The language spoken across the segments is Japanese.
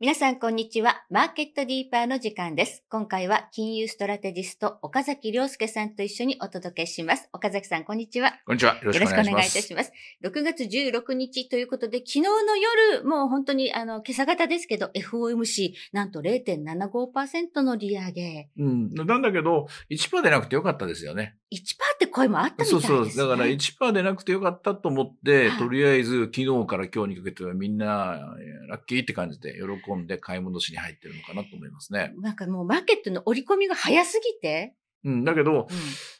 皆さん、こんにちは。マーケットディーパーの時間です。今回は金融ストラテジスト、岡崎亮介さんと一緒にお届けします。岡崎さん、こんにちは。こんにちは。よろしくお願いいたします。6月16日ということで、昨日の夜、もう本当に、あの、今朝方ですけど、FOMC、なんと0.75%の利上げ。うん。なんだけど、1%でなくてよかったですよね。1%って声もあったみたいです、ね、そうそう。だから1%でなくてよかったと思って、はい、とりあえず昨日から今日にかけてはみんなラッキーって感じで喜んで買い戻しに入ってるのかなと思いますね。なんかもうマーケットの折り込みが早すぎて。うん、だけど、うん、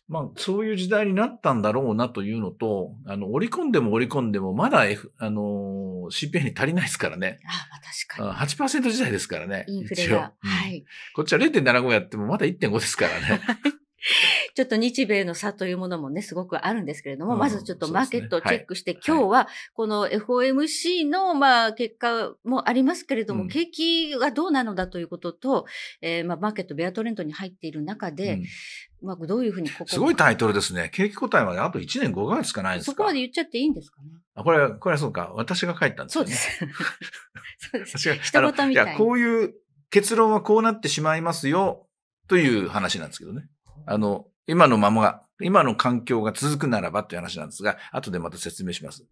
まあそういう時代になったんだろうなというのと、あの、折り込んでも折り込んでもまだ、F、あの CPI に足りないですからね。ああ、まあ、確かに。8%時代ですからね。インフレが。はい。こっちは0.75やってもまだ1.5ですからね。ちょっと日米の差というものもね、すごくあるんですけれども、まずちょっとマーケットをチェックして、ねはい、今日はこの FOMC の、まあ、結果もありますけれども、うん、景気がどうなのだということと、えー、まあ、マーケットベアトレンドに入っている中で、うん、まあ、どういうふうにここすごいタイトルですね。景気答えはあと1年5ヶ月しかないですかそこまで言っちゃっていいんですかね。あ、これ、これはそうか。私が書いたんですね。そうです。そうです。人事みたいな。いや、こういう結論はこうなってしまいますよ、という話なんですけどね。あの、今のままが、今の環境が続くならばという話なんですが、後でまた説明します。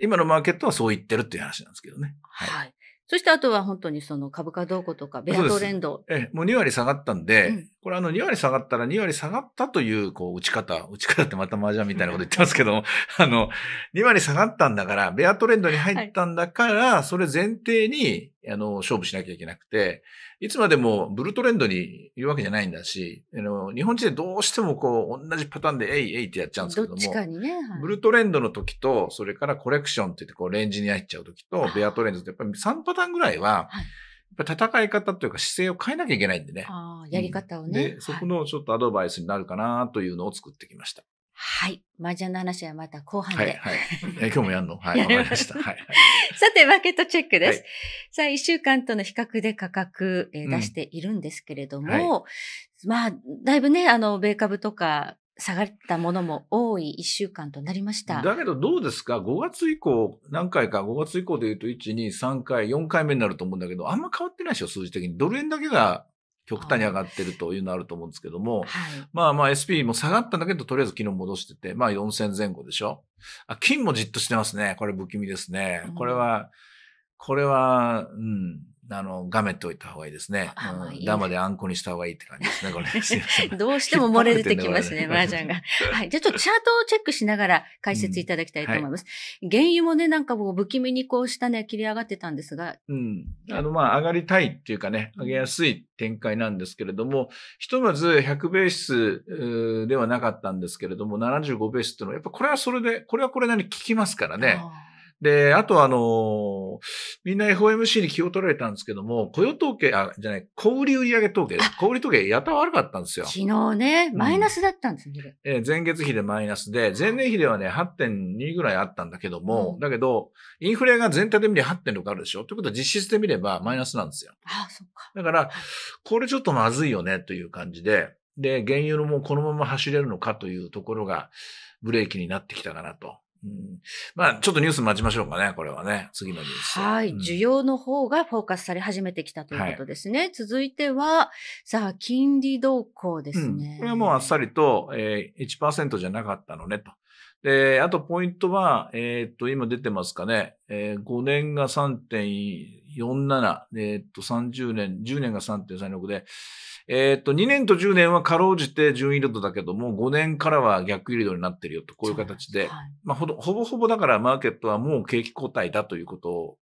今のマーケットはそう言ってるっていう話なんですけどね。はい。はい、そしてあとは本当にその株価動向とか、ベアトレンド。え、もう2割下がったんで、うんこれあの2割下がったら2割下がったというこう打ち方、打ち方ってまた麻雀みたいなこと言ってますけど、あの、2割下がったんだから、ベアトレンドに入ったんだから、それ前提に、あの、勝負しなきゃいけなくて、いつまでもブルトレンドに言うわけじゃないんだし、あの、日本人でどうしてもこう、同じパターンで、えいえいってやっちゃうんですけども、どねはい、ブルトレンドの時と、それからコレクションって言ってこう、レンジに入っちゃう時と、ベアトレンドってやっぱり3パターンぐらいは、はいやっぱ戦い方というか姿勢を変えなきゃいけないんでね。ああ、やり方をね、うん、で、そこのちょっとアドバイスになるかなというのを作ってきました。はい。麻雀の話はまた後半で。はい、はい。今日もやんのはい、わかりました。はい。さて、マーケットチェックです。はい、さあ、一週間との比較で価格、えー、出しているんですけれども、うんはい、まあ、だいぶね、あの、米株とか、下がったものも多い1週間となりましただけどどうですか5月以降何回か5月以降でいうと123回4回目になると思うんだけどあんま変わってないでしょ数字的にドル円だけが極端に上がってるというのあると思うんですけども、はい、まあまあ SP も下がったんだけどとりあえず昨日戻しててまあ4000前後でしょあ金もじっとしてますねこれ不気味ですね、うん、これはこれは、うん、あの、がめておいた方がいいですね。うん、ダマであんこにした方がいいって感じですね、これ。どうしても漏れ出てきますね、マージャンが。はい。じゃあちょっとチャートをチェックしながら解説いただきたいと思います。うんはい、原油もね、なんかもう、不気味にこう、下ね、切り上がってたんですが。うん。あの、まあ、上がりたいっていうかね、上げやすい展開なんですけれども、ひとまず100ベースではなかったんですけれども、75ベースっていうのは、やっぱこれはそれで、これはこれなりに効きますからね。あで、あとあの、みんな FOMC に気を取られたんですけども、雇用統計、あ、じゃない、小売売上統計、小売統計やたら悪かったんですよ。昨日ね、マイナスだったんですね。うん、えー、前月比でマイナスで、前年比ではね、8.2ぐらいあったんだけども、うん、だけど、インフレが全体で見れば8.6あるでしょということは実質で見ればマイナスなんですよ。ああ、そっか。だから、これちょっとまずいよねという感じで、で、原油のもうこのまま走れるのかというところがブレーキになってきたかなと。まあ、ちょっとニュース待ちましょうかね、これはね。次のニュース。はい、需要の方がフォーカスされ始めてきたということですね。はい、続いては、さあ、金利動向ですね。うん、これはもうあっさりと、えー、1%じゃなかったのね、と。で、あとポイントは、えー、っと、今出てますかね。えー、5年が3.47、えー、っと、30年、10年が3.36で、えー、っと、2年と10年はかろうじて順位度だけども、5年からは逆イードになってるよと、こういう形で、はい、まあほぼほぼだからマーケットはもう景気後退だということ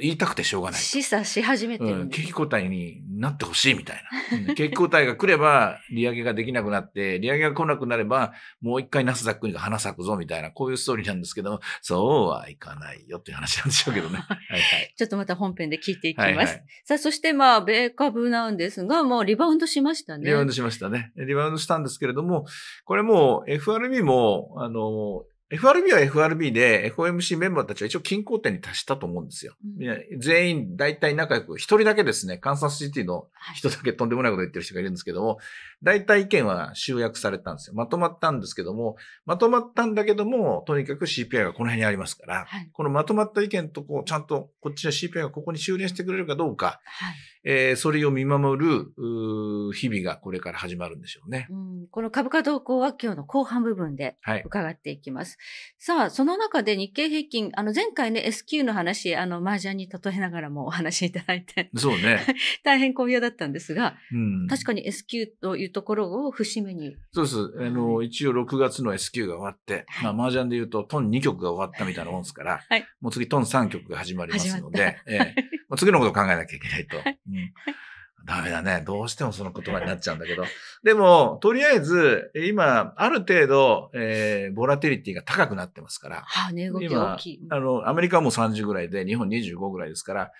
言いたくてしょうがない。示唆し始めてる、うん。景気交代になってほしいみたいな。景気交代が来れば、利上げができなくなって、利上げが来なくなれば、もう一回ナスダックに花咲くぞみたいな、こういうストーリーなんですけども、そうはいかないよっていう話なんでしょうけどね。はいはい、ちょっとまた本編で聞いていきます。はいはい、さあ、そしてまあ、米株なんですが、もうリバウンドしましたね。リバウンドしましたね。リバウンドしたんですけれども、これも FRB も、あの、FRB は FRB で FOMC メンバーたちは一応均衡点に達したと思うんですよ。うん、全員大体仲良く、一人だけですね、カンサスシティの人だけとんでもないこと言ってる人がいるんですけども、大体意見は集約されたんですよ。まとまったんですけども、まとまったんだけども、とにかく CPI がこの辺にありますから、はい、このまとまった意見とこう、ちゃんとこっちの CPI がここに修練してくれるかどうか、はいえー、それを見守る日々がこれから始まるんでしょうね。うん、この株価動向は今日の後半部分で伺っていきます。はい、さあ、その中で日経平均、あの前回ね、S q の話、あの、麻雀に例えながらもお話しいただいて。そうね。大変巧妙だったんですが、うん、確かに S q というところを節目に。そうです。あの、一応6月の S q が終わって、はい、まあ麻雀で言うとトン2曲が終わったみたいなもんですから、はい、もう次トン3曲が始まりますので、ええ、次のことを考えなきゃいけないと。はいダメだね。どうしてもその言葉になっちゃうんだけど。でも、とりあえず、今、ある程度、えー、ボラテリティが高くなってますから。はあ、値動き大きい。あの、アメリカも30ぐらいで、日本25ぐらいですから、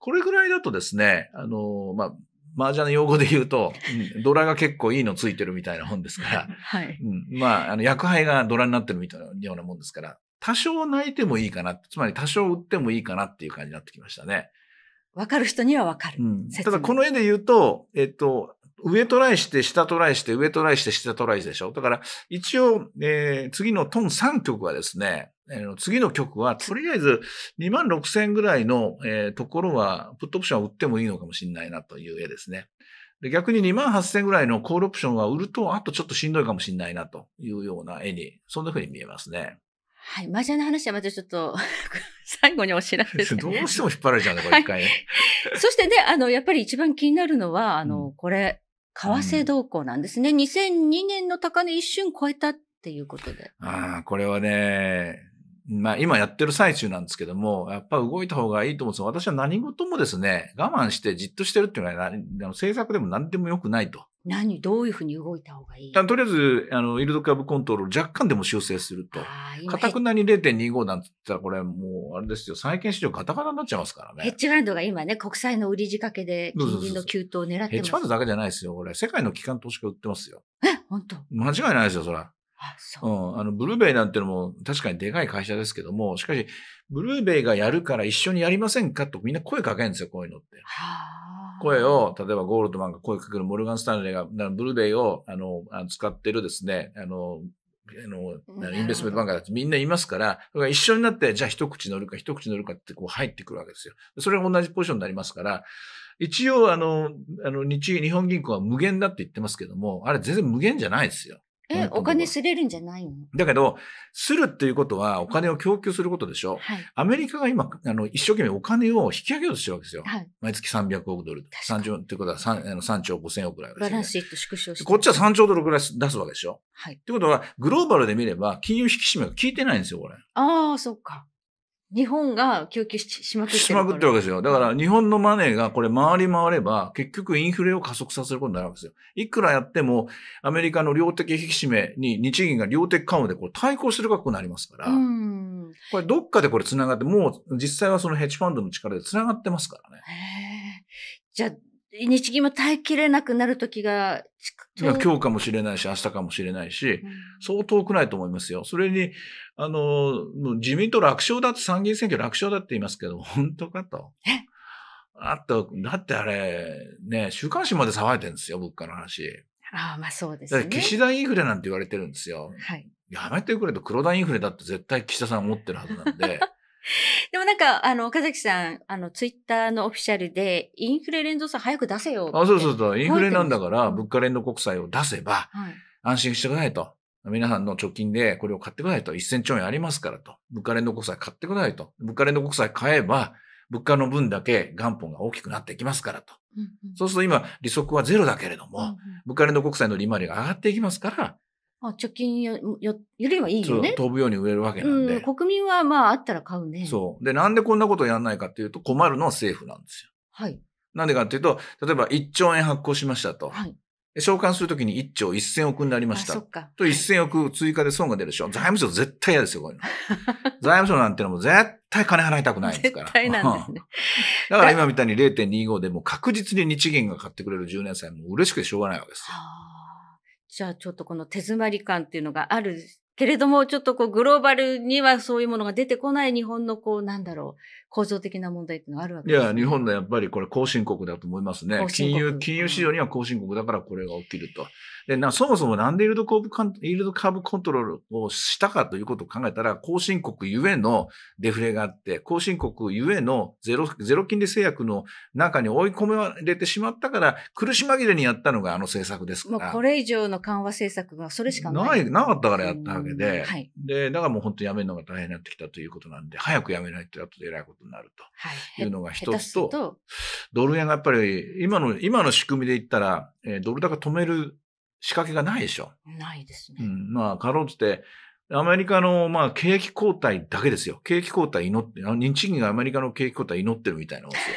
これぐらいだとですね、あの、まあ、麻雀の用語で言うと、うん、ドラが結構いいのついてるみたいなもんですから、はい。うん、まあ、あの、薬杯がドラになってるみたいなようなもんですから、多少泣いてもいいかな、つまり多少売ってもいいかなっていう感じになってきましたね。わかる人にはわかる、うん、ただこの絵で言うと、えっと、上トライして、下トライして、上トライして、下トライでしょ。だから、一応、えー、次のトン3曲はですね、えー、次の曲は、とりあえず2万6千ぐらいの、えー、ところは、プットオプションは売ってもいいのかもしれないなという絵ですね。で逆に2万8千ぐらいのコールオプションは売ると、あとちょっとしんどいかもしれないなというような絵に、そんな風に見えますね。はい。麻雀の話はまたちょっと最後にお知らせです、どうしても引っ張られちゃうね、これ一回ね、はい。そしてね、あの、やっぱり一番気になるのは、あの、うん、これ、為替動向なんですね。2002年の高値一瞬超えたっていうことで。ああ、これはね、まあ今やってる最中なんですけども、やっぱ動いた方がいいと思うんですよ。私は何事もですね、我慢してじっとしてるっていうのは、政策でも何でも良くないと。何どういうふうに動いた方がいいとりあえず、あの、イールドカーブコントロール若干でも修正すると。かたくなに0.25なんて言ったら、これもう、あれですよ、債券市場ガタガタになっちゃいますからね。ヘッジファンドが今ね、国債の売り仕掛けで金利の急騰を狙ってます。ヘッジファンドだけじゃないですよ、これ。世界の機関投資家売ってますよ。え、本当間違いないですよ、それううん、あのブルーベイなんてのも確かにでかい会社ですけどもしかしブルーベイがやるから一緒にやりませんかとみんな声かけるんですよこういうのって。声を、例えばゴールドマンが声かけるモルガン・スタンレーが、ブルーベイを、あの、使ってるですね、あの、あの、インベストメントバンカーだってみんないますから、から一緒になって、じゃあ一口乗るか一口乗るかってこう入ってくるわけですよ。それが同じポジションになりますから、一応あの、あの日、日本銀行は無限だって言ってますけども、あれ全然無限じゃないですよ。え、お金すれるんじゃないのだけど、するっていうことはお金を供給することでしょ、はい、アメリカが今、あの、一生懸命お金を引き上げようとしてるわけですよ。はい、毎月300億ドル。3兆、ってことは 3, あの3兆5000億ぐらいです、ね、バランスシート縮小して。こっちは3兆ドルぐらい出すわけでしょはい。ってことは、グローバルで見れば、金融引き締めが効いてないんですよ、これ。ああ、そっか。日本が供給しまくってるしまくってるわけですよ。だから日本のマネーがこれ回り回れば、結局インフレを加速させることになるわけですよ。いくらやっても、アメリカの量的引き締めに日銀が量的緩和でこう対抗する格好になりますから、これどっかでこれ繋がって、もう実際はそのヘッジファンドの力で繋がってますからね。じゃあ、日銀も耐えきれなくなる時が今日かもしれないし、明日かもしれないし、そう遠くないと思いますよ。それに、あの、自民党楽勝だって、参議院選挙楽勝だって言いますけど、本当かと。あと、だってあれ、ね、週刊誌まで騒いでるんですよ、物価の話。ああ、まあそうですね。岸田インフレなんて言われてるんですよ。はい。やめてくれと、黒田インフレだって絶対岸田さん思ってるはずなんで。でもなんか、あの、岡崎さん、あの、ツイッターのオフィシャルで、インフレ連動債早く出せよ。あ、そうそうそう。インフレなんだから、物価連動国債を出せば、安心してくださいと。はい皆さんの貯金でこれを買ってくださいと。1000兆円ありますからと。物価連動国債買ってくださいと。物価連動国債買えば、物価の分だけ元本が大きくなっていきますからと。うんうん、そうすると今、利息はゼロだけれども、うんうん、物価連動国債の利回りが上がっていきますから、まあ、貯金よよよりはいいよね。飛ぶように売れるわけなんで、うん。国民はまああったら買うね。そう。で、なんでこんなことをやらないかっていうと困るのは政府なんですよ。はい。なんでかっていうと、例えば1兆円発行しましたと。はい。償還するときに1兆1000億になりました。そっか。と1000億追加で損が出るでしょ。財務省絶対嫌ですよ、こういうの。財務省なんてのも絶対金払いたくないですから。絶対なんですね。だから今みたいに0.25でも確実に日銀が買ってくれる10年債も嬉しくてしょうがないわけですよ。はあじゃあちょっとこの手詰まり感っていうのがあるけれども、ちょっとこうグローバルにはそういうものが出てこない日本のこうなんだろう、構造的な問題っていうのがあるわけです、ね、いや、日本のやっぱりこれ後進国だと思いますね。金融、金融市場には後進国だからこれが起きると。で、な、そもそもなんでイールドコーブカン、イールドカーブコントロールをしたかということを考えたら、後進国ゆえのデフレがあって、後進国ゆえのゼロ、ゼロ金利制約の中に追い込まれてしまったから、苦し紛れにやったのがあの政策ですから。もうこれ以上の緩和政策がそれしかない。ない、なかったからやったわけで、はい、で、だからもう本当にやめるのが大変になってきたということなんで、早くやめないとやっと偉いことになるというのが一つと、はい、ドル円がやっぱり今の、今の仕組みで言ったら、えー、ドル高止める仕掛けがないでしょ。ないですね。うん、まあ、かろうじて、アメリカの、まあ、景気後退だけですよ。景気後退祈って、日銀がアメリカの景気後退祈ってるみたいなもんですよ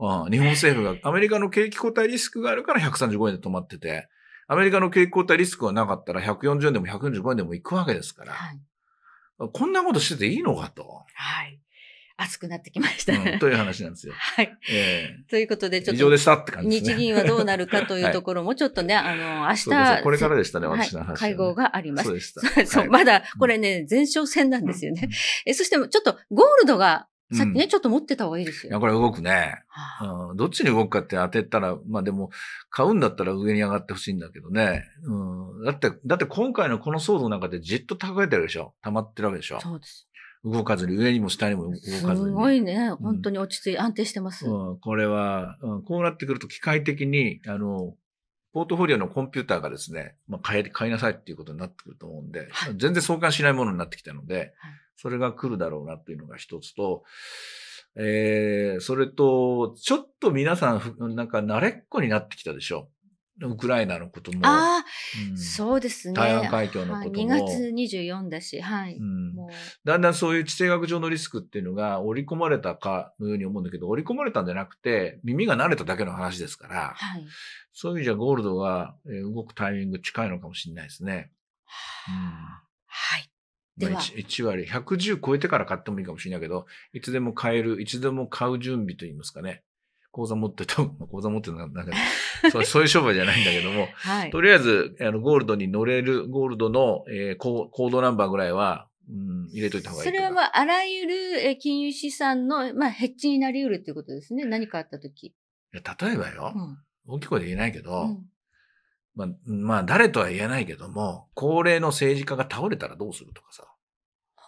ああ。日本政府がアメリカの景気後退リスクがあるから135円で止まってて、アメリカの景気後退リスクがなかったら140円でも145円でも行くわけですから。はい、こんなことしてていいのかと。はい。熱くなってきました、うん、という話なんですよ。はい、えー。ということで、ちょっと、ね、日銀はどうなるかというところも、ちょっとね、あの、明日、これからでしたね、私の話、ねはい、会合があります。そうでした。そう、まだ、これね、前哨戦なんですよね。えそして、ちょっと、ゴールドがさっきね、うん、ちょっと持ってた方がいいですよ、いや、これ動くね、あ、うん。どっちに動くかって当てたら、まあでも、買うんだったら上に上がってほしいんだけどね。うん。だって、だって今回のこの騒動の中でじっと高えてるでしょ溜まってるわけでしょそうです。動かずに、上にも下にも動かずに。すごいね。本当に落ち着い、うん、安定してます。うん、これは、うん、こうなってくると機械的に、あの、ポートフォリオのコンピューターがですね、まあ、買い、買いなさいっていうことになってくると思うんで、はい、全然相関しないものになってきたので、それが来るだろうなっていうのが一つと、えー、それと、ちょっと皆さん、なんか慣れっこになってきたでしょ。ウクライナのことも、あうん、そうですね。台湾海峡のことも。2月24だし、はい、うん、だんだんそういう地政学上のリスクっていうのが織り込まれたかのように思うんだけど、織り込まれたんじゃなくて、耳が慣れただけの話ですから、はい、そういう意味じゃゴールドが動くタイミング近いのかもしれないですね。うん、はい。では1割、110超えてから買ってもいいかもしれないけど、いつでも買える、いつでも買う準備といいますかね。口座持ってた、口座持ってたなんかそう、そういう商売じゃないんだけども、はい、とりあえず、あの、ゴールドに乗れる、ゴールドの、えー、コードナンバーぐらいは、うん、入れといた方がいいそれは、まあ、あらゆる金融資産の、まあ、ヘッジになり得るっていうことですね。何かあったとき。例えばよ、うん、大きい声で言えないけど、うんまあ、まあ、誰とは言えないけども、高齢の政治家が倒れたらどうするとかさ。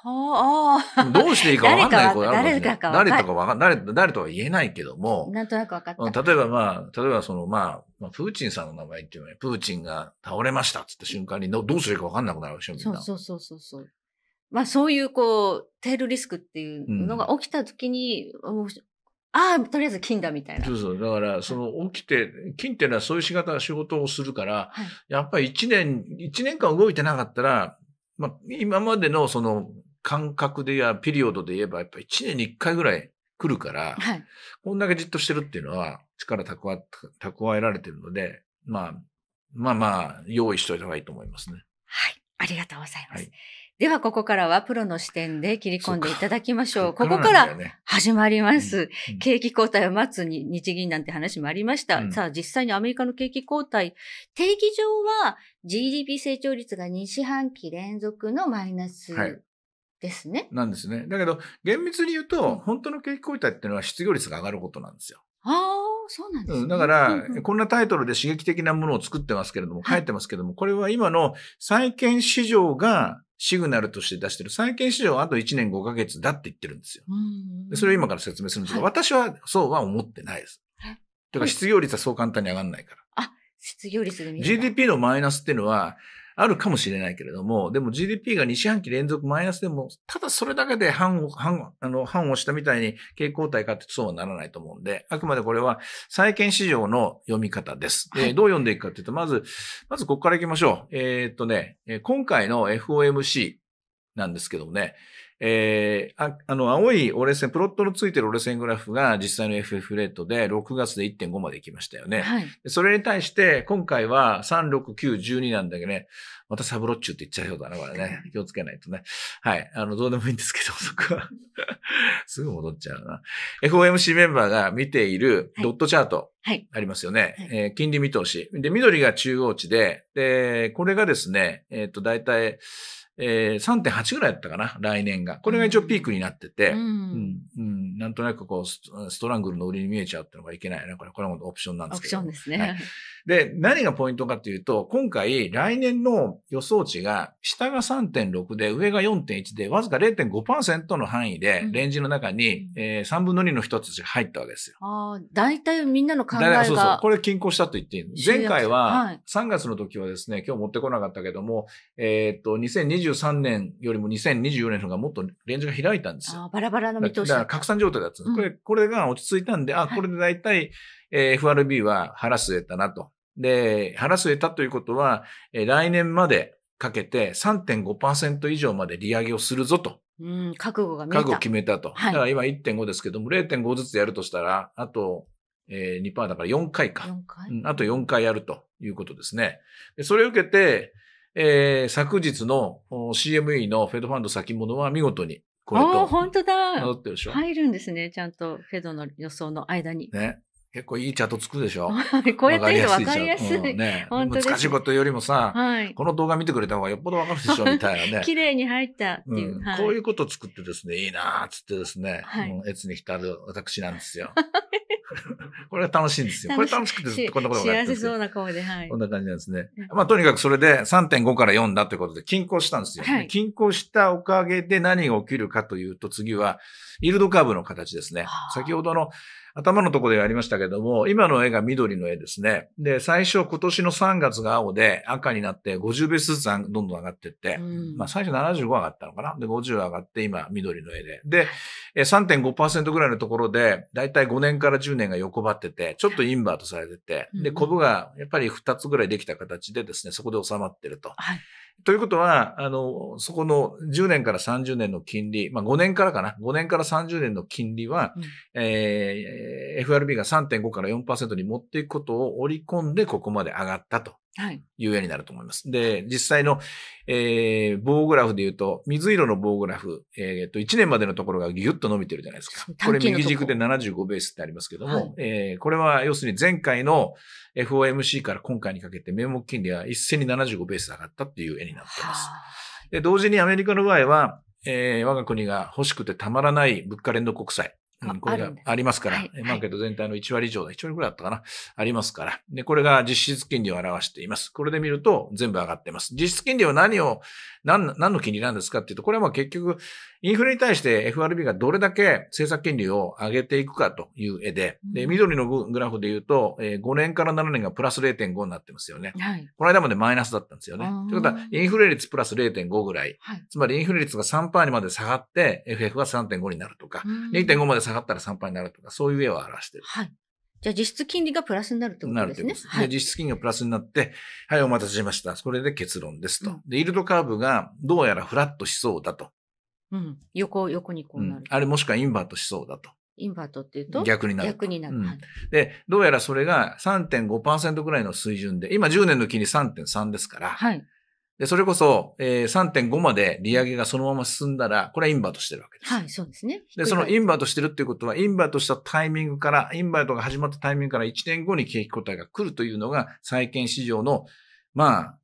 はあ、どうしていいか分かんない子ある誰か誰とか分かん誰誰とは言えないけども、なんとなく分かった。例えばまあ、例えばそのまあ、まあ、プーチンさんの名前っていうのは、プーチンが倒れましたっ言った瞬間にどうするか分かんなくなるでしょ、みんな。そうそうそうそう。まあそういうこう、テールリスクっていうのが起きた時に、うん、ああ、とりあえず金だみたいな。そうそう。だから、その起きて、金っていうのはそういう仕方、仕事をするから、はい、やっぱり一年、一年間動いてなかったら、まあ、今までのその感覚でや、ピリオドで言えば、やっぱ1年に1回ぐらい来るから、はい、こんだけじっとしてるっていうのは、力蓄えられてるので、まあ、まあまあ、用意しておいた方がいいと思いますね。はい。ありがとうございます。はい、では、ここからはプロの視点で切り込んでいただきましょう。うここから始まります。景気後退を待つ日銀なんて話もありました。うん、さあ、実際にアメリカの景気後退、定義上は GDP 成長率が2四半期連続のマイナスですね。なんですね。だけど、厳密に言うと、本当の景気後退っていうのは失業率が上がることなんですよ。ああ、そうなんですね、うん、だから、こんなタイトルで刺激的なものを作ってますけれども、書いてますけれども、これは今の債券市場がシグナルとして出してる債券市場はあと1年5ヶ月だって言ってるんですよ。でそれを今から説明するんですが、はい、私はそうは思ってないです。はい、というか、失業率はそう簡単に上がんないから。あ、失業率で見る GDP のマイナスっていうのは、あるかもしれないけれども、でも GDP が2四半期連続マイナスでも、ただそれだけで半を、反、あの、半をしたみたいに傾向体かってそうはならないと思うんで、あくまでこれは債券市場の読み方です。はい、どう読んでいくかっていうと、まず、まずここから行きましょう。えー、っとね、今回の FOMC なんですけどもね、えー、ああの、青い折れ線、プロットのついてる折れ線グラフが実際の FF レートで6月で1.5まで行きましたよね。はい、それに対して、今回は3、6、9、12なんだけどね、またサブロッチュって言っちゃうようだな、これね。気をつけないとね。はい。あの、どうでもいいんですけど、そこはすぐ戻っちゃうな。FOMC メンバーが見ているドットチャート。ありますよね。はい、えー、金利見通し。で、緑が中央値で、で、これがですね、えっ、ー、と、たい、えー、3.8ぐらいだったかな、来年が。これが一応ピークになってて、うん、うん、なんとなくこうス、トラングルの売りに見えちゃうっていうのがいけないね。これ、これもオプションなんですけど。オプションですね、はい。で、何がポイントかというと、今回、来年の予想値が、下が3.6で、上が4.1で、わずか0.5%の範囲で、レンジの中に、うん、えー、3分の2の1つ入ったわけですよ。ああ、大体みんなの考えが。そうそう。これ均衡したと言っていい前回は、3月の時はですね、今日持ってこなかったけども、えっ、と、2020 2023年よりも2024年の方がもっとレンジが開いたんですよ。バラバラの見通しだ。だから拡散状態だったんです、うん、これ、これが落ち着いたんで、あ、これで大体、えー、FRB は腹据えたなと。で、腹据えたということは、えー、来年までかけて3.5%以上まで利上げをするぞと。うん、覚悟が見えた。覚悟決めたと。はい、だから今1.5ですけども、0.5ずつやるとしたら、あと、えー、2%だから4回か。回、うん、あと4回やるということですね。でそれを受けて、えー、昨日の CME のフェドファンド先物は見事にこれと。あ、本当だ。入るんですね。ちゃんとフェドの予想の間に。ね。結構いいチャート作るでしょ こうやっていいと分かりやすい。うね、難しいことよりもさ、はい、この動画見てくれた方がよっぽど分かるでしょみたいなね。綺麗に入ったっていう、うんこういうことを作ってですね、いいなーっつってですね、はい、うん、越に浸る私なんですよ。これが楽しいんですよ。これ楽しくてずっとこんなことが幸せそうな顔で、はい。こんな感じなんですね。まあとにかくそれで3.5から4だということで均衡したんですよ。はい、均衡したおかげで何が起きるかというと次は、イールドカーブの形ですね。先ほどの頭のところでやりましたけども、今の絵が緑の絵ですね。で、最初今年の3月が青で赤になって50ベースずつどんどん上がっていって、うん、まあ最初75上がったのかな。で、50上がって今緑の絵で。で、3.5%ぐらいのところで、だいたい5年から10年が横ばってて、ちょっとインバートされてて、で、コブがやっぱり2つぐらいできた形でですね、そこで収まってると。はいということは、あの、そこの10年から30年の金利、まあ5年からかな、5年から30年の金利は、うん、えー、FRB が3.5から4%に持っていくことを織り込んで、ここまで上がったというようになると思います。はい、で、実際の、えー、棒グラフで言うと、水色の棒グラフ、えー、っと、1年までのところがギュッと伸びてるじゃないですか。これ右軸で75ベースってありますけども、はい、えー、これは要するに前回の FOMC から今回にかけて名目金利は一斉に75ベース上がったっていう絵になってます。で、同時にアメリカの場合は、えー、我が国が欲しくてたまらない物価連動国債。うん、これがありますから、はいマーケット全体の1割以上だ、1割ぐらいだったかな、ありますから。で、これが実質金利を表しています。これで見ると全部上がってます。実質金利は何を、何、何の金利なんですかっていうと、これはまあ結局、インフレに対して FRB がどれだけ政策金利を上げていくかという絵で、で緑のグラフで言うと、えー、5年から7年がプラス0.5になってますよね、はい。この間までマイナスだったんですよね。ということは、インフレ率プラス0.5ぐらいはい、つまりインフレ率が3%にまで下がって、FF が3.5になるとか、2.5まで下がったら3%になるとか、そういう絵を表してる。はいじゃあ実質金利がプラスになるってことですね。すはい、実質金利がプラスになって、はい、お待たせしました。これで結論ですと。うん、で、イールドカーブがどうやらフラットしそうだと。うん、横、横にこうなる、うん、あれもしくはインバートしそうだと。インバートっていうと逆になる。逆になる。うん、で、どうやらそれが3.5%ぐらいの水準で、今10年の金に3.3ですから、はい、で、それこそ、えー、3.5まで利上げがそのまま進んだら、これはインバートしてるわけです。はい、そうですね。で、そのインバートしてるっていうことは、インバートしたタイミングから、インバートが始まったタイミングから1年後に景気答えが来るというのが、債券市場の、まあ、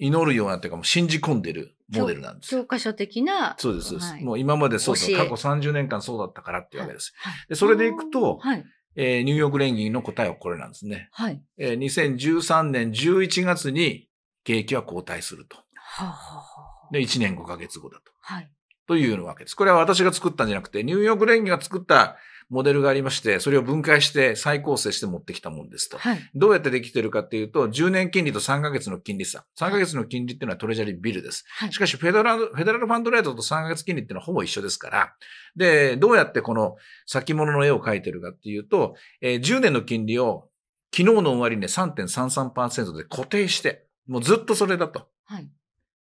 祈るようなというか、も信じ込んでるモデルなんです教。科書的な。そうです。はい、もう今までそうそう、過去30年間そうだったからっていうわけです。はい、でそれでいくと、はい、えー、ニューヨーク連銀の答えはこれなんですね。はいえー、2013年11月に景気は後退すると。はで、1年5ヶ月後だと。はい、というわけです。これは私が作ったんじゃなくて、ニューヨーク連銀が作ったモデルがありまして、それを分解して再構成して持ってきたもんですと。はい、どうやってできてるかっていうと、10年金利と3ヶ月の金利差。3ヶ月の金利っていうのはトレジャリビルです。はい、しかし、フェデラル、フェデラルファンドレートと3ヶ月金利っていうのはほぼ一緒ですから、で、どうやってこの先物の絵を描いてるかっていうと、えー、10年の金利を昨日の終わりね、3.33%で固定して、もうずっとそれだと。はい、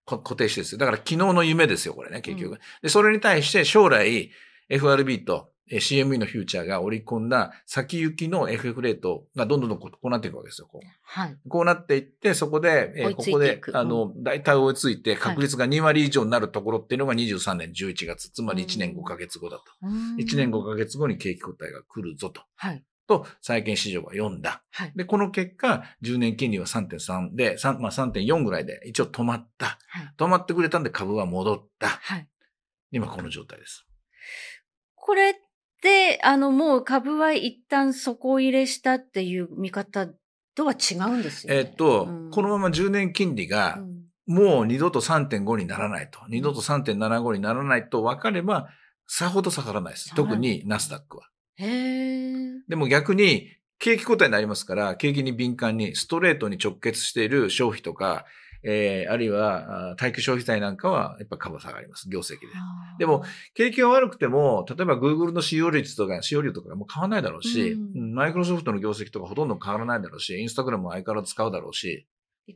固定してですよ。だから昨日の夢ですよ、これね、結局。うん、で、それに対して将来、FRB と CME のフューチャーが織り込んだ先行きの FF レートがどんどんこうなっていくわけですよ。こう,、はい、こうなっていって、そこで、えー、ここで、あの、大体追いついて、確率が2割以上になるところっていうのが23年11月、つまり1年5ヶ月後だと。1年5ヶ月後に景気後退が来るぞと。はい、と、債券市場は読んだ。はい、で、この結果、10年金利は3.3で、3まあ、4ぐらいで一応止まった、はい。止まってくれたんで株は戻った。はい、今この状態です。これで、あの、もう株は一旦底入れしたっていう見方とは違うんですよ、ね、えっと、うん、このまま10年金利が、もう二度と3.5にならないと、二度と3.75にならないと分かれば、さほど下がらないです。特にナスダックは。へでも逆に、景気答えになりますから、景気に敏感に、ストレートに直結している消費とか、えー、あるいは、耐久消費財なんかは、やっぱ株下がります。業績で。でも、景気が悪くても、例えば Google の使用率とか、使用量とかも変わらないだろうし、マイクロソフトの業績とかほとんど変わらないだろうし、インスタグラムも相変わらず使うだろうし。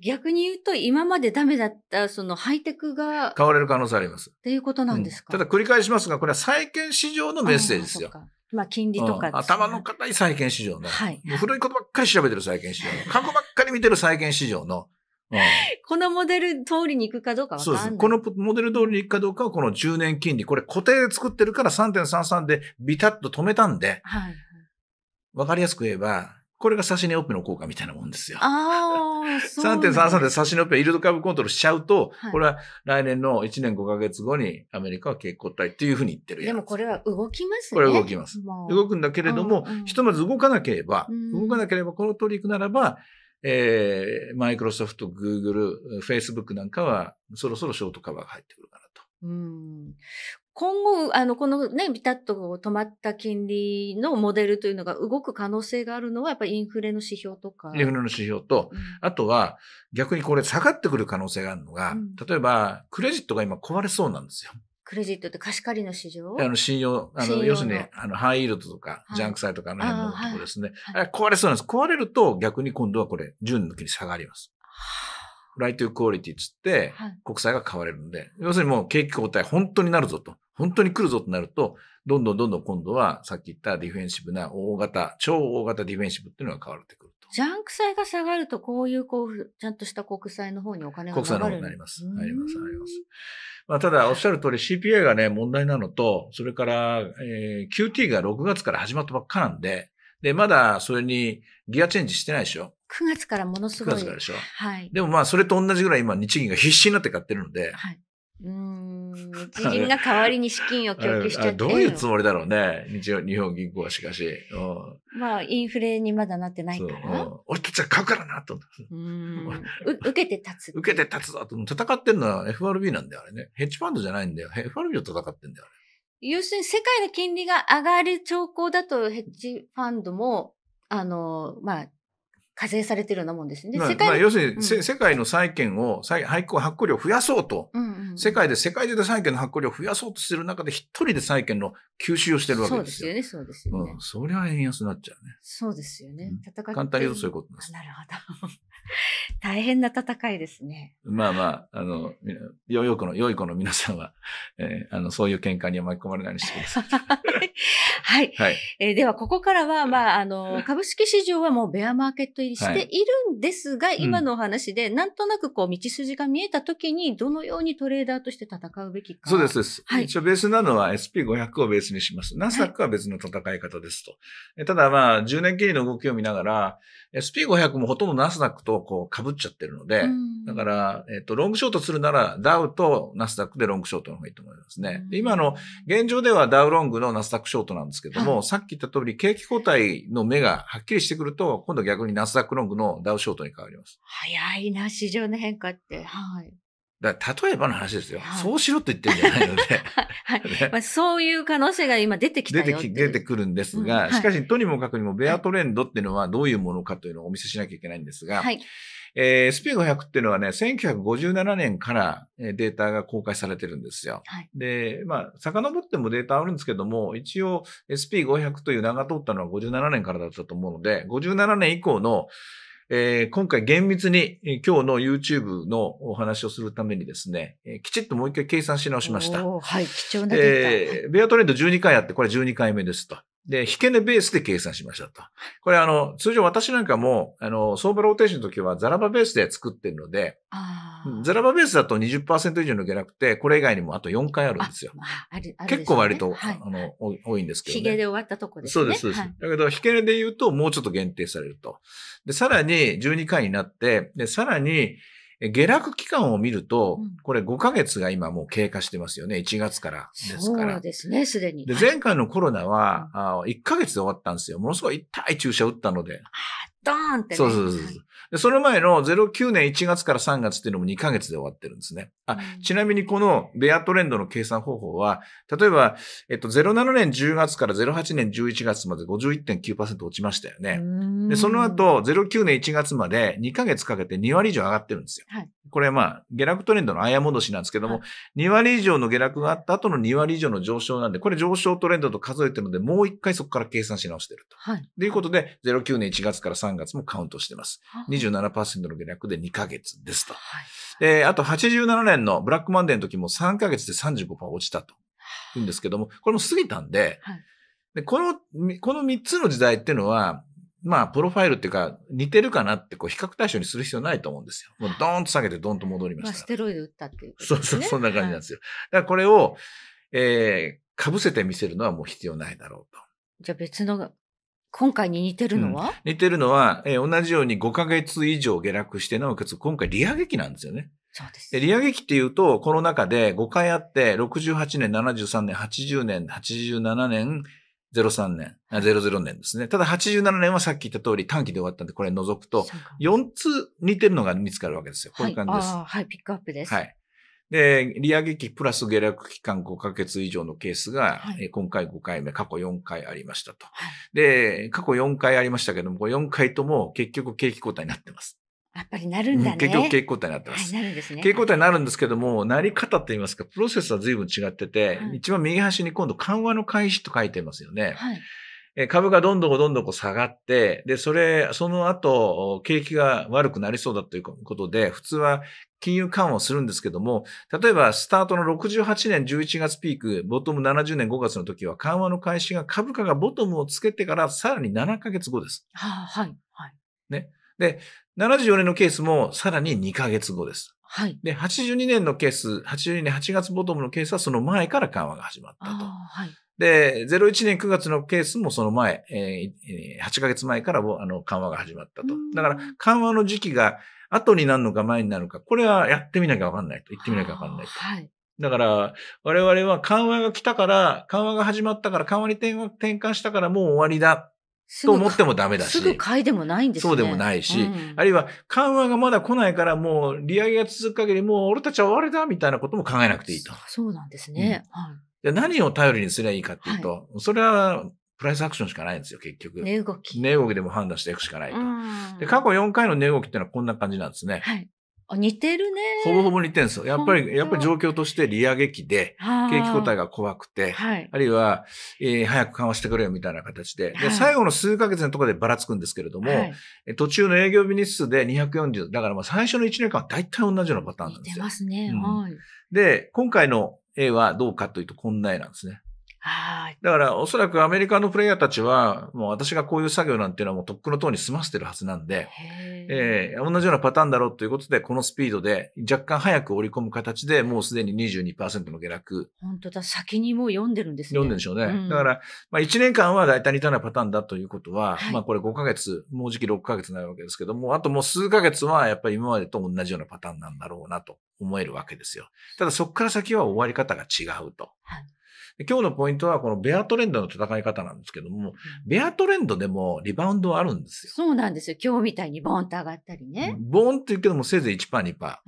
逆に言うと、今までダメだった、そのハイテクが。変われる可能性あります。っていうことなんですか、うん、ただ繰り返しますが、これは債券市場のメッセージですよ。まあ、金利とか、うん、頭の硬い債券市場の、はい、古いことばっかり調べてる債券市場の、過去ばっかり見てる債券市場の、うん、このモデル通りに行くかどうかわかんない。そうです。このモデル通りに行くかどうかは、この10年金利。これ固定で作ってるから3.33でビタッと止めたんで、はい、わかりやすく言えば、これが差し値オペの効果みたいなもんですよ。ああ、そう、ね。3.33で差し値オペ、イールドカーブコントロールしちゃうと、はい、これは来年の1年5ヶ月後にアメリカは結構体っていうふうに言ってるやつ。でもこれは動きますね。これは動きます。動くんだけれども、うんうん、ひとまず動かなければ、動かなければこの通り行くならば、えー、マイクロソフト、グーグル、フェイスブックなんかは、そろそろショートカバーが入ってくるかなと。うん今後、あの、このね、ビタッと止まった金利のモデルというのが動く可能性があるのは、やっぱりインフレの指標とか。インフレの指標と、うん、あとは、逆にこれ下がってくる可能性があるのが、うん、例えば、クレジットが今壊れそうなんですよ。クレジットって貸し借りの市場あの信用、あの要するにあのハイイールドとか、ジャンク債とかの辺のところですね。はい、壊れそうなんです。壊れると逆に今度はこれ、順0年の下がります。フライトゥークオリティつって、国債が買われるんで、はい、要するにもう景気後退本当になるぞと、本当に来るぞとなると、どんどんどんどん今度はさっき言ったディフェンシブな大型、超大型ディフェンシブっていうのが変わってくると。ジャンク債が下がると、こういうこう、ちゃんとした国債の方にお金が流れる国債の方になります。あります、あります。まあ、ただ、おっしゃる通り CPI がね、問題なのと、それから、えー、QT が6月から始まったばっかなんで、で、まだそれにギアチェンジしてないでしょ。9月からものすごい。9月からでしょ。はい。でもまあ、それと同じぐらい今、日銀が必死になって買ってるので、はい。うん日銀が代わりに資金を供給しちゃってどういうつもりだろうね。日日本銀行はしかし。まあ、インフレにまだなってないから。俺たちは買うからな、と。受けて立つ。受けて立つだと。戦ってるのは FRB なんだよ、あれね。ヘッジファンドじゃないんだよ。FRB と戦ってんだよ、要するに世界の金利が上がる兆候だとヘッジファンドも、あの、まあ、課税されてるようなもんですね。まあ、世界まあ、要するに、うん、世界の債権を、債発行発行量を増やそうと、うんうん、世界で、世界中で債権の発行量を増やそうとしてる中で、一人で債権の吸収をしてるわけですよ。そうですよね、そうですよね。うん、そりゃ円安になっちゃうね。そうですよね。戦い簡単に言うとそういうことです。なるほど。大変な戦いですね。まあまあ、あの、よよこの、良い子の皆さんは、えー、あの、そういう喧嘩には巻き込まれないようにしてください。はい。はい、えー、では、ここからは、まあ、あの、株式市場はもうベアマーケットトしているんですが、はい、今のお話で、なんとなくこう、道筋が見えたときに、どのようにトレーダーとして戦うべきか。そうです、です。はい、一応ベースなのは SP500 をベースにします。ナスダックは別の戦い方ですと。はい、ただまあ、10年経りの動きを見ながら、SP500 もほとんどナスダックとこう、被っちゃってるので、だから、えっと、ロングショートするなら、ダウとナスダックでロングショートの方がいいと思いますね。今の、現状ではダウロングのナスダックショートなんですけども、はい、さっき言った通り、景気後退の目がはっきりしてくると、今度逆にナススダックロングのダウショートに変わります。早いな、市場の変化って。はい。だ例えばの話ですよ、はい、そうしろって言ってるんじゃないので、はい ね、まあ、そういう可能性が今出てきた出てき出てくるんですが、うんはい、しかしとにもかくにもベアトレンドっていうのはどういうものかというのをお見せしなきゃいけないんですが、はい、えー、SP500 っていうのはね、1957年からデータが公開されてるんですよ。はい、で、まあ、遡ってもデータあるんですけども、一応 SP500 という名が通ったのは57年からだったと思うので、57年以降のえー、今回厳密に今日の YouTube のお話をするためにですね、えー、きちっともう一回計算し直しました。はい、貴重なデータ。えー、ベアトレンド12回あって、これ12回目ですと。で、引け値ベースで計算しましたと。これあの、通常私なんかも、あの、相場ローテーションの時はザラバベースで作ってるので、ザラバベースだと20%以上抜けなくて、これ以外にもあと4回あるんですよ。ね、結構割と、はい、あの、多いんですけど、ね。ヒゲで終わったとこですね。そうです、そうです。はい、だけど、引け値で言うともうちょっと限定されると。で、さらに12回になって、で、さらに、下落期間を見ると、これ5ヶ月が今もう経過してますよね。1月からですから。そうですね、すでに。で、前回のコロナは、あ1ヶ月で終わったんですよ。ものすごい痛い注射打ったので。あ、ドーンって、ね。そうそうそう。で、その前の09年1月から3月っていうのも2ヶ月で終わってるんですね。あ、ちなみにこのベアトレンドの計算方法は、例えば、えっと、07年10月から08年11月まで51.9%落ちましたよね。で、その後、09年1月まで2ヶ月かけて2割以上上がってるんですよ。はい、これまあ、下落トレンドのあや戻しなんですけども、はい、2割以上の下落があった後の2割以上の上昇なんで、これ上昇トレンドと数えてるので、もう一回そこから計算し直してると。はい。ということで、09年1月から3月もカウントしてます。はい27%の下落で2ヶ月ですと。はい、で、あと87年のブラックマンデーの時も3ヶ月で35%落ちたと。いうんですけども、これも過ぎたんで、はい、でこの、この3つの時代っていうのは、まあ、プロファイルっていうか、似てるかなって、こう、比較対象にする必要ないと思うんですよ。もう、ドーンと下げて、ドーンと戻りました。まあ、ステロイド打ったっていう、ね、そうそう、そんな感じなんですよ。はい、だから、これを、えー、被せて見せるのはもう必要ないだろうと。じゃあ別の今回に似てるのは、うん、似てるのは、えー、同じように5ヶ月以上下落して、なおかつ今回利上げ期なんですよね。そうです。で、利上げ期っていうと、この中で5回あって、68年、73年、80年、87年、03年、あ00年ですね。ただ87年はさっき言った通り短期で終わったんで、これ除くと、4つ似てるのが見つかるわけですよ。こういう感じです。あはい、ピックアップです。はい。で、利上げ期プラス下落期間5ヶ月以上のケースが、はい、今回5回目、過去4回ありましたと。はい、で、過去4回ありましたけども、4回とも結局景気交代になってます。やっぱりなるんだね。結局景気交代になってます。はい、なるんですね。景気交代になるんですけども、なり方って言いますか、プロセスは随分違ってて、一番右端に今度緩和の開始と書いてますよね。はい株がどんどんどんどん下がって、で、それ、その後、景気が悪くなりそうだということで、普通は金融緩和をするんですけども、例えばスタートの68年11月ピーク、ボトム70年5月の時は緩和の開始が株価がボトムをつけてからさらに7ヶ月後です。はあ、はい、はい。ね。で、74年のケースもさらに2ヶ月後です。はい。で、82年のケース、82年8月ボトムのケースはその前から緩和が始まったと。はい。で、01年9月のケースもその前、え8ヶ月前からあの緩和が始まったと。だから緩和の時期が後になるのか前になるのか、これはやってみなきゃわかんないと。言ってみなきゃわかんないと。はい。だから、我々は緩和が来たから、緩和が始まったから、緩和に転換したからもう終わりだと思ってもダメだし。すぐ買いでもないんですね。そうでもないし、うん、あるいは緩和がまだ来ないからもう利上げが続く限りもう俺たちは終わりだみたいなことも考えなくていいと。そうなんですね。うん、はい何を頼りにすればいいかっていうと、はい、それはプライスアクションしかないんですよ、結局。値動き。値動きでも判断していくしかないと。で、過去4回の値動きってのはこんな感じなんですね。はい。似てるね。ほぼほぼ似てるんですよ。やっぱり、やっぱり状況として利上げ期で、景気答えが怖くて、はい、あるいは、えー、早く緩和してくれよみたいな形で、で、最後の数ヶ月のところでばらつくんですけれども、はい、途中の営業日日数で240、だからまあ最初の1年間は大体同じようなパターンなんですよ。似てますね。うん、はい。で、今回の A はどうかというとこんな絵なんですね。だから、おそらくアメリカのプレイヤーたちは、もう私がこういう作業なんていうのはもうとっくの塔に済ませてるはずなんで、えー、同じようなパターンだろうということで、このスピードで若干早く織り込む形でもうすでに22%の下落。本当だ、先にもう読んでるんですね。読んでるでしょうね。うん、だから、まあ1年間は大体似たようなパターンだということは、はい、まあこれ5ヶ月、もうじき6ヶ月になるわけですけども、あともう数ヶ月はやっぱり今までと同じようなパターンなんだろうなと。思えるわけですよ。ただそこから先は終わり方が違うと。はい今日のポイントはこのベアトレンドの戦い方なんですけども、ベアトレンドでもリバウンドはあるんですよ。そうなんですよ。今日みたいにボーンと上がったりね。ボーンって言うけどもせいぜい1%、2%が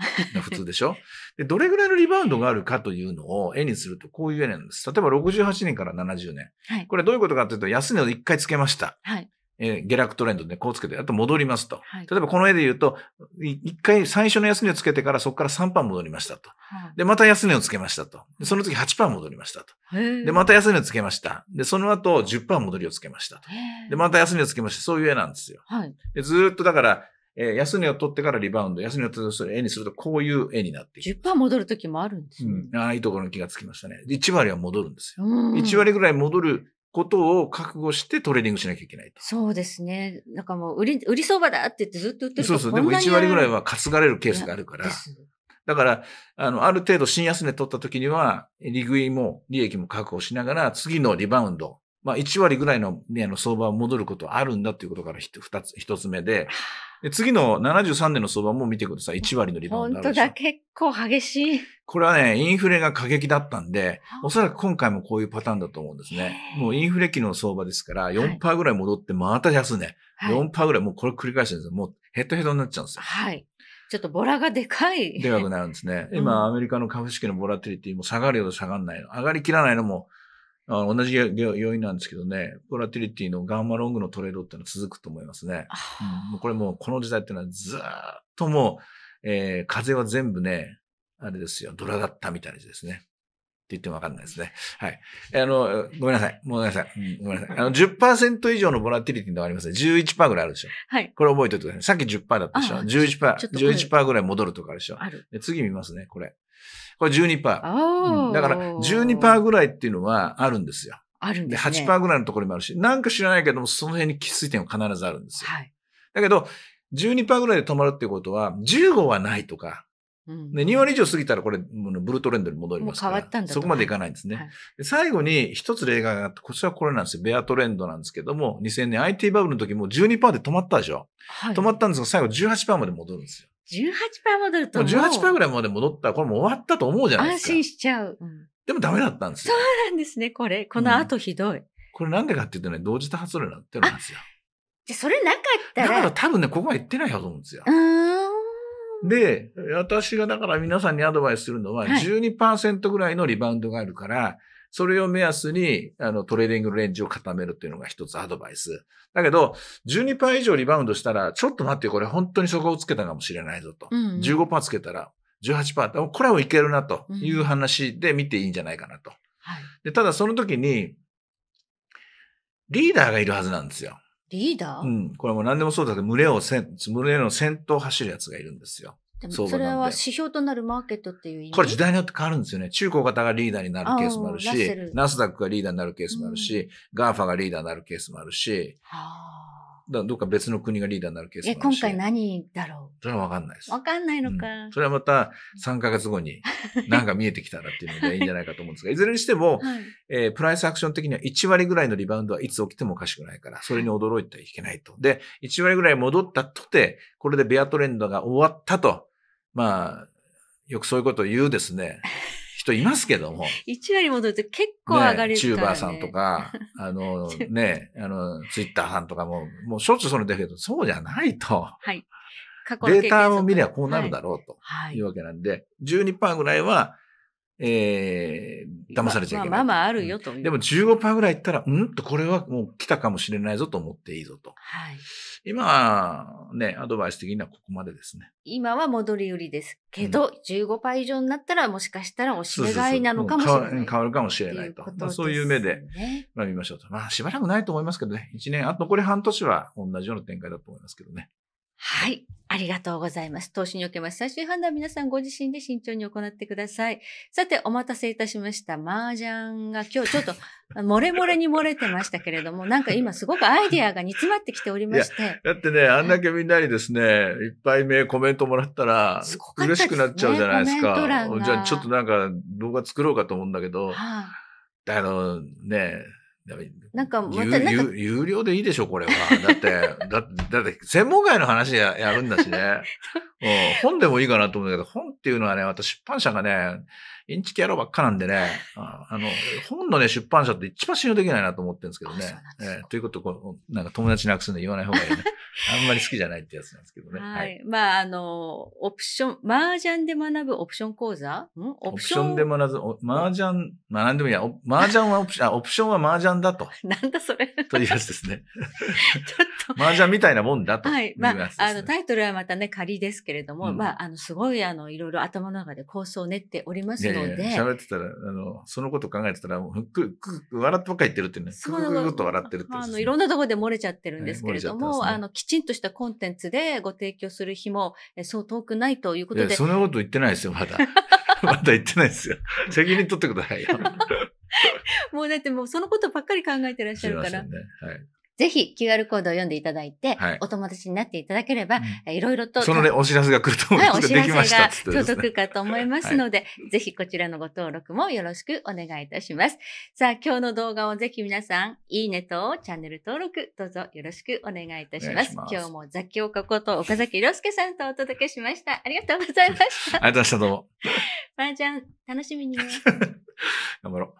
普通でしょ で、どれぐらいのリバウンドがあるかというのを絵にするとこういう絵なんです。例えば68年から70年。はい、これどういうことかというと安値を1回つけました。はいえー、下落トレンドでこうつけて、あと戻りますと。はい、例えばこの絵で言うと、一回最初の安値をつけてからそこから3パー戻りましたと。はい、で、また安値をつけましたと。その次8パー戻りましたと。で、また安値をつけました。で、その後10パー戻りをつけましたと。で、また安値をつけました。そういう絵なんですよ。はい、でずっとだから、えー、安値を取ってからリバウンド、安値を取って絵にすると、こういう絵になっていく。10%戻る時もあるんです、ね、うん。ああ、いいところに気がつきましたね。で1割は戻るんですよ。1割ぐらい戻ることを覚悟してトレーニングしなきゃいけないと。そうですね。なんかもう売り、売り相場だって言ってずっと売ってるそうそう。でも1割ぐらいは担がれるケースがあるから。だから、あの、ある程度新安値取った時には、利食いも利益も確保しながら、次のリバウンド、まあ1割ぐらいのね、あの相場を戻ることはあるんだっていうことから一つ、一つ目で、で次の73年の相場も見てください。1割のリバウンドあるでしょ。本当だ、結構激しい。これはね、インフレが過激だったんで、おそらく今回もこういうパターンだと思うんですね。もうインフレ期の相場ですから、4%ぐらい戻ってまた安値、ね。はい、4%ぐらい、もうこれ繰り返してるんですよ。もうヘトヘトになっちゃうんですよ。はい。ちょっとボラがでかい。でかくなるんですね。今、うん、アメリカの株式のボラテリティも下がるようで下がらないの。上がりきらないのもあの同じ要因なんですけどね、ボラティリティのガンマロングのトレードっていうのは続くと思いますね。うん、これもうこの時代っていうのはずっともう、えー、風は全部ね、あれですよ、ドラだったみたいですね。って言ってもわかんないですね。はい。あの、ごめんなさい。ごめんなさい。ごめんなさい。あの、10%以上のボラティリティのありますね。11%ぐらいあるでしょ。はい。これ覚えておいてください。さっき10%だったでしょ。11%、11%ぐらい戻るとかあるでしょ。ある。次見ますね、これ。これ12%。うん、だから12%ぐらいっていうのはあるんですよ。あるんです、ね、で8%ぐらいのところもあるし、なんか知らないけども、その辺に喫水点は必ずあるんですよ。はい、だけど、12%ぐらいで止まるっていうことは、15はないとか、うん、2割以上過ぎたらこれ、ブルートレンドに戻りますから、そこまでいかないんですね。はい、で最後に一つ例外があって、こちらこれなんですよ。ベアトレンドなんですけども、2000年 IT バブルの時も12%で止まったでしょ。はい、止まったんですが、最後18%まで戻るんですよ。18%戻るともう。もう18%ぐらいまで戻ったら、これも終わったと思うじゃないですか。安心しちゃう。うん、でもダメだったんですよ。そうなんですね、これ。この後ひどい。うん、これなんでかって言うとね、同時多発量になってるんですよ。じゃ、それなかったら。だから多分ね、ここは言ってないはずなんですよ。で、私がだから皆さんにアドバイスするのは、12%ぐらいのリバウンドがあるから、それを目安に、あの、トレーディングのレンジを固めるっていうのが一つアドバイス。だけど、12%以上リバウンドしたら、ちょっと待ってこれ本当にそこをつけたかもしれないぞと。うんうん、15%つけたら、18%、これはいけるなという話で見ていいんじゃないかなと。うんはい、でただその時に、リーダーがいるはずなんですよ。リーダーうん。これも何でもそうだけど、群れをせ群れの先頭を走るやつがいるんですよ。それは指標となるマーケットっていう意味これ時代によって変わるんですよね。中古型がリーダーになるケースもあるし、ナスダックがリーダーになるケースもあるし、ん、ガーファがリーダーになるケースもあるし、どっか別の国がリーダーになるケースもあるし。え、今回何だろうそれはわかんないです。わかんないのか、うん、それはまた3ヶ月後に何か見えてきたらっていうのでいいんじゃないかと思うんですが、いずれにしても、はい、えー、プライスアクション的には1割ぐらいのリバウンドはいつ起きてもおかしくないから、それに驚いてはいけないと。で、1割ぐらい戻ったとて、これでベアトレンドが終わったと。まあ、よくそういうことを言うですね、人いますけども。1 割戻ると結構上がる、ね、チューバーさんとか、あの、ね、あの、ツイッターさんとかも、もうしょっちゅうそれだけど、そうじゃないと。はい。データを見ればこうなるだろうというわけなんで、12%ぐらいはえー、騙されちゃいけない。まあまあ、まあ、あるよと、うん、でも15%ぐらいいったら、うんと、これはもう来たかもしれないぞと思っていいぞと。はい。今は、ね、アドバイス的にはここまでですね。今は戻り売りですけど、うん、15%以上になったら、もしかしたらおしめ買いなのかもしれない。そうそう変わるかもしれないと。とね、まあ、そういう目で、まあ見ましょうと。まあしばらくないと思いますけどね。1年、あと残り半年は同じような展開だと思いますけどね。はい。ありがとうございます。投資におけます最終判断、皆さんご自身で慎重に行ってください。さて、お待たせいたしました。麻雀が今日ちょっと、漏れ漏れに漏れてましたけれども、なんか今すごくアイディアが煮詰まってきておりまして。だってね、あんだけみんなにですね、いっぱい目コメントもらったら、嬉しくなっちゃうじゃないですか。じゃあちょっとなんか動画作ろうかと思うんだけど、はあ、あのね、なんかまたなんか有料でいいでしょ、これは。だって、だだって、専門外の話ややるんだしね うん。本でもいいかなと思うんだけど、本っていうのはね、私、出版社がね、インチキ野郎ばっかなんでね、あの、本のね、出版社って一番信用できないなと思ってるんですけどね。えー、ということこう、なんか友達なくすんで言わない方がいいね。あんまり好きじゃないってやつなんですけどね。はい。まあ、あの、オプション、麻雀で学ぶオプション講座オプションで学ぶ、麻雀、まあんでもいいや、麻雀はオプション、あ、オプションは麻雀だと。なんだそれ。というやつですね。ちょっと。麻雀みたいなもんだと。はい。まあ、あの、タイトルはまたね、仮ですけれども、まあ、あの、すごい、あの、いろいろ頭の中で構想を練っておりますので、そうで。喋ってたら、あの、そのこと考えてたら、く、く、笑ってばっかり言ってるってね。そういうこと、笑ってるって、あの、いろんなところで漏れちゃってるんですけれども、ね、あの、きちんとしたコンテンツでご提供する日も、えそう遠くないということで。そんなこと言ってないですよ、まだ。まだ言ってないですよ。責任取ってくださいよ。もうだってもうそのことばっかり考えてらっしゃるから。ね、はい。ぜひ QR コードを読んでいただいて、はい、お友達になっていただければ、うん、いろいろと。そのね、お知らせが来ると思います。はい、お知らせが届くかと思いますので、はい、ぜひこちらのご登録もよろしくお願いいたします。さあ、今日の動画をぜひ皆さん、いいねとチャンネル登録、どうぞよろしくお願いいたします。ます今日も雑記を書こうと岡崎亮介さんとお届けしました。ありがとうございました。ありがとうございました、どうも。まー、あ、ちゃん、楽しみにね。頑張ろう。